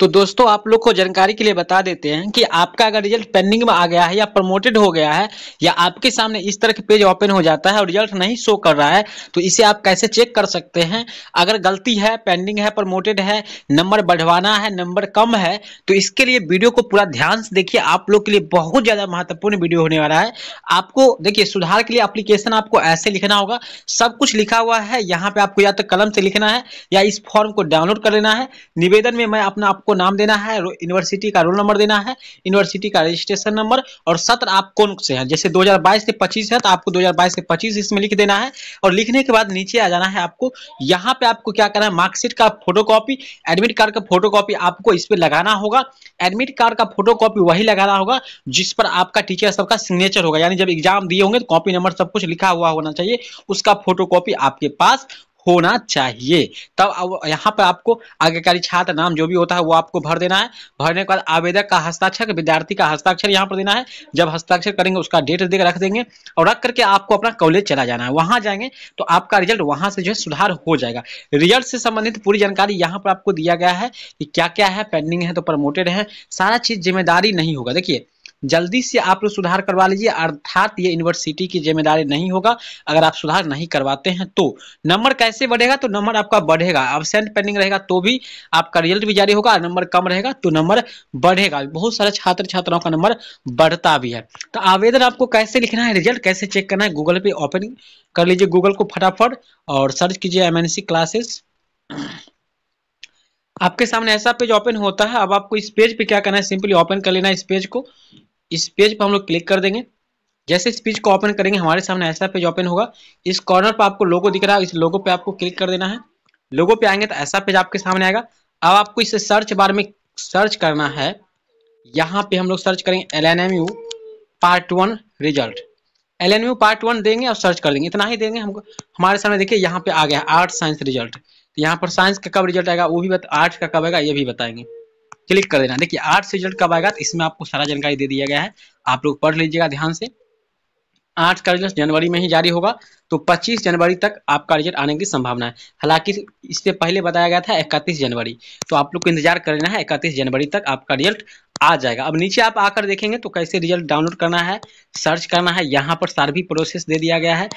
तो दोस्तों आप लोग को जानकारी के लिए बता देते हैं कि आपका अगर रिजल्ट पेंडिंग में आ गया है या प्रमोटेड हो गया है या आपके सामने इस तरह के पेज ओपन हो जाता है और रिजल्ट नहीं शो कर रहा है तो इसे आप कैसे चेक कर सकते हैं अगर गलती है पेंडिंग है प्रमोटेड है नंबर बढ़वाना है नंबर कम है तो इसके लिए वीडियो को पूरा ध्यान से देखिए आप लोग के लिए बहुत ज़्यादा महत्वपूर्ण वीडियो होने वाला है आपको देखिए सुधार के लिए अप्लीकेशन आपको ऐसे लिखना होगा सब कुछ लिखा हुआ है यहाँ पे आपको या तो कलम से लिखना है या इस फॉर्म को डाउनलोड कर लेना है निवेदन में मैं अपना आपको नाम देना है यूनिवर्सिटी का रोल नंबर देना है यूनिवर्सिटी का रजिस्ट्रेशन नंबर और सत्र आप कौन से हैं जैसे 2022 से 25 है तो आपको 2022 से 25 इसमें लिख देना है और लिखने के बाद नीचे आ जाना है आपको यहाँ पे आपको क्या करना है मार्कशीट का फोटोकॉपी एडमिट कार्ड का फोटोकॉपी आपको इस पर लगाना होगा एडमिट कार्ड का फोटोकॉपी वही लगाना होगा जिस पर आपका टीचर सबका सिग्नेचर होगा यानी जब एग्जाम दिए होंगे तो कॉपी नंबर सब कुछ लिखा हुआ होना चाहिए उसका फोटोकॉपी आपके पास होना चाहिए तब यहाँ पर आपको आज्ञाकारी छात्र नाम जो भी होता है वो आपको भर देना है भरने के बाद आवेदक का हस्ताक्षर विद्यार्थी का हस्ताक्षर यहाँ पर देना है जब हस्ताक्षर करेंगे उसका डेट देख रख देंगे और रख करके आपको अपना कॉलेज चला जाना है वहां जाएंगे तो आपका रिजल्ट वहां से जो है सुधार हो जाएगा रिजल्ट से संबंधित पूरी जानकारी यहाँ पर आपको दिया गया है कि क्या क्या है पेंडिंग है तो प्रमोटेड है सारा चीज जिम्मेदारी नहीं होगा देखिए जल्दी से आप लोग सुधार करवा लीजिए अर्थात ये यूनिवर्सिटी की जिम्मेदारी नहीं होगा अगर आप सुधार नहीं करवाते हैं तो नंबर कैसे बढ़ेगा तो नंबर आपका बढ़ेगा एबसेंट पेंडिंग रहेगा तो भी आपका रिजल्ट भी जारी होगा नंबर कम रहेगा तो नंबर बढ़ेगा बहुत सारे छात्र छात्राओं का नंबर बढ़ता भी है तो आवेदन आपको कैसे लिखना है रिजल्ट कैसे चेक करना है गूगल पे ओपन कर लीजिए गूगल को फटाफट और सर्च कीजिए एमएनसी क्लासेस आपके सामने ऐसा पेज ओपन होता है अब आपको इस पेज पे क्या करना है सिंपली ओपन कर लेना है इस पेज को इस पेज पर हम लोग क्लिक कर देंगे जैसे इस पेज को ओपन करेंगे हमारे सामने ऐसा पेज ओपन होगा इस कॉर्नर पर आपको लोगो दिख रहा है इस लोगो पे आपको क्लिक कर देना है लोगो पे आएंगे तो ऐसा पेज आपके सामने आएगा अब आपको इसे सर्च बार में सर्च करना है यहाँ पे हम लोग सर्च करेंगे L N M U part one result L N U part one देंगे और सर्च कर देंगे इतना ही देंगे हमको हमारे सामने देखिए यहाँ पे आ गया आर्ट साइंस रिजल्ट यहाँ पर साइंस का कब रिजल्ट आएगा वो भी आर्ट्स का कब आएगा ये भी बताएंगे क्लिक कर देना देखिए आर्ट्स रिजल्ट कब आएगा तो इसमें आपको सारा जानकारी दे दिया गया है आप लोग पढ़ लीजिएगा ध्यान से आठ का रिजल्ट जनवरी में ही जारी होगा तो 25 जनवरी तक आपका रिजल्ट आने की संभावना है हालांकि इससे पहले बताया गया था 31 जनवरी तो आप लोग को इंतजार करना है 31 जनवरी तक आपका रिजल्ट आ जाएगा अब नीचे आप आकर देखेंगे तो कैसे रिजल्ट डाउनलोड करना है सर्च करना है यहाँ पर भी प्रोसेस दे दिया गया है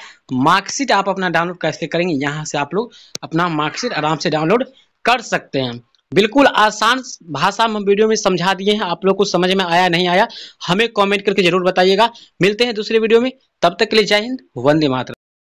मार्कशीट आप अपना डाउनलोड कैसे करेंगे यहाँ से आप लोग अपना मार्कशीट आराम से डाउनलोड कर सकते हैं बिल्कुल आसान भाषा में वीडियो में समझा दिए हैं आप लोग को समझ में आया नहीं आया हमें कमेंट करके जरूर बताइएगा मिलते हैं दूसरे वीडियो में तब तक के लिए जय हिंद वंदे मातरम